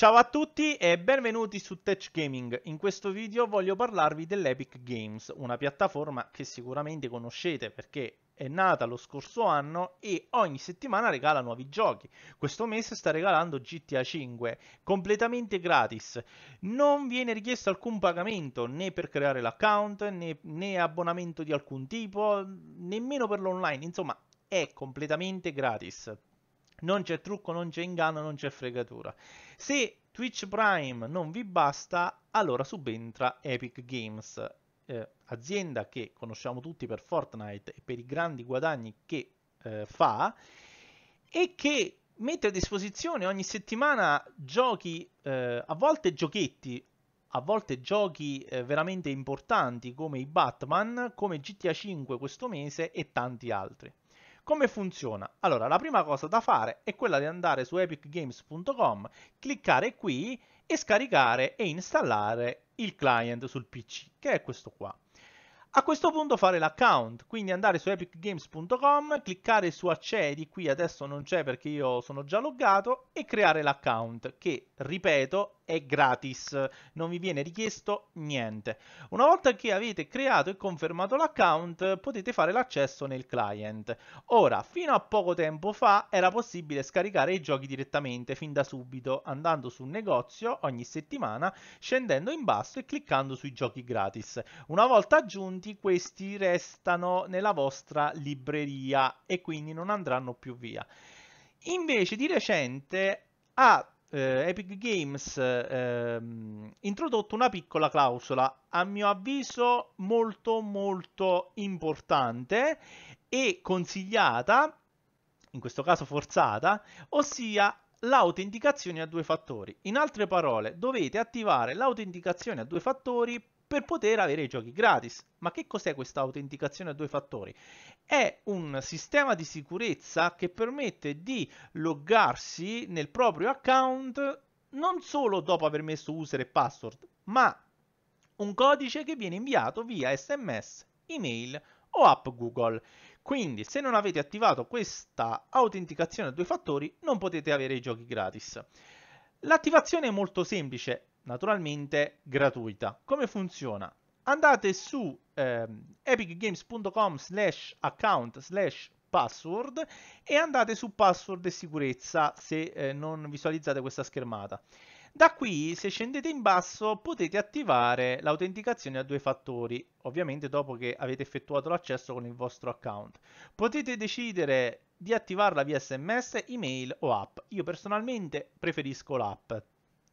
Ciao a tutti e benvenuti su Tech Gaming. In questo video voglio parlarvi dell'Epic Games, una piattaforma che sicuramente conoscete perché è nata lo scorso anno e ogni settimana regala nuovi giochi. Questo mese sta regalando GTA 5 completamente gratis. Non viene richiesto alcun pagamento né per creare l'account né, né abbonamento di alcun tipo, nemmeno per l'online, insomma è completamente gratis. Non c'è trucco, non c'è inganno, non c'è fregatura. Se Twitch Prime non vi basta, allora subentra Epic Games, eh, azienda che conosciamo tutti per Fortnite e per i grandi guadagni che eh, fa e che mette a disposizione ogni settimana giochi, eh, a volte giochetti, a volte giochi eh, veramente importanti come i Batman, come GTA 5 questo mese e tanti altri. Come funziona? Allora, la prima cosa da fare è quella di andare su epicgames.com, cliccare qui e scaricare e installare il client sul PC, che è questo qua. A questo punto fare l'account, quindi andare su epicgames.com, cliccare su accedi, qui adesso non c'è perché io sono già loggato, e creare l'account che, ripeto, è gratis, non vi viene richiesto niente. Una volta che avete creato e confermato l'account potete fare l'accesso nel client. Ora, fino a poco tempo fa era possibile scaricare i giochi direttamente fin da subito andando su un negozio ogni settimana, scendendo in basso e cliccando sui giochi gratis. Una volta aggiunti questi restano nella vostra libreria e quindi non andranno più via. Invece di recente ha eh, Epic Games ehm, introdotto una piccola clausola, a mio avviso molto molto importante e consigliata, in questo caso forzata, ossia l'autenticazione a due fattori. In altre parole, dovete attivare l'autenticazione a due fattori per poter avere i giochi gratis. Ma che cos'è questa autenticazione a due fattori? È un sistema di sicurezza che permette di loggarsi nel proprio account non solo dopo aver messo user e password, ma un codice che viene inviato via sms, email o app Google. Quindi se non avete attivato questa autenticazione a due fattori non potete avere i giochi gratis. L'attivazione è molto semplice, naturalmente gratuita. Come funziona? Andate su eh, epicgames.com slash account slash password e andate su password e sicurezza se eh, non visualizzate questa schermata. Da qui, se scendete in basso, potete attivare l'autenticazione a due fattori, ovviamente dopo che avete effettuato l'accesso con il vostro account. Potete decidere di attivarla via SMS, email o app. Io personalmente preferisco l'app.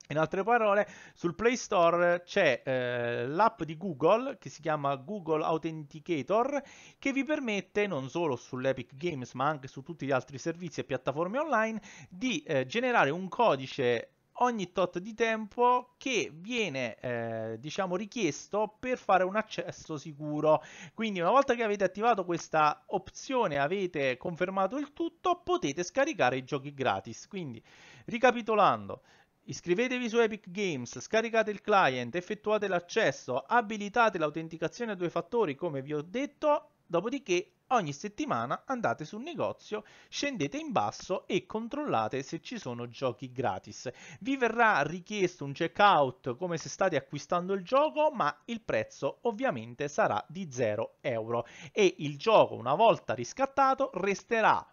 In altre parole, sul Play Store c'è eh, l'app di Google che si chiama Google Authenticator che vi permette non solo sull'Epic Games ma anche su tutti gli altri servizi e piattaforme online di eh, generare un codice ogni tot di tempo che viene eh, diciamo richiesto per fare un accesso sicuro quindi una volta che avete attivato questa opzione avete confermato il tutto potete scaricare i giochi gratis quindi ricapitolando Iscrivetevi su Epic Games, scaricate il client, effettuate l'accesso, abilitate l'autenticazione a due fattori come vi ho detto, dopodiché ogni settimana andate sul negozio, scendete in basso e controllate se ci sono giochi gratis. Vi verrà richiesto un checkout come se state acquistando il gioco, ma il prezzo ovviamente sarà di 0 euro e il gioco una volta riscattato resterà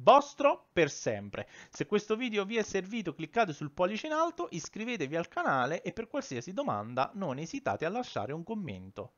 vostro per sempre. Se questo video vi è servito cliccate sul pollice in alto, iscrivetevi al canale e per qualsiasi domanda non esitate a lasciare un commento.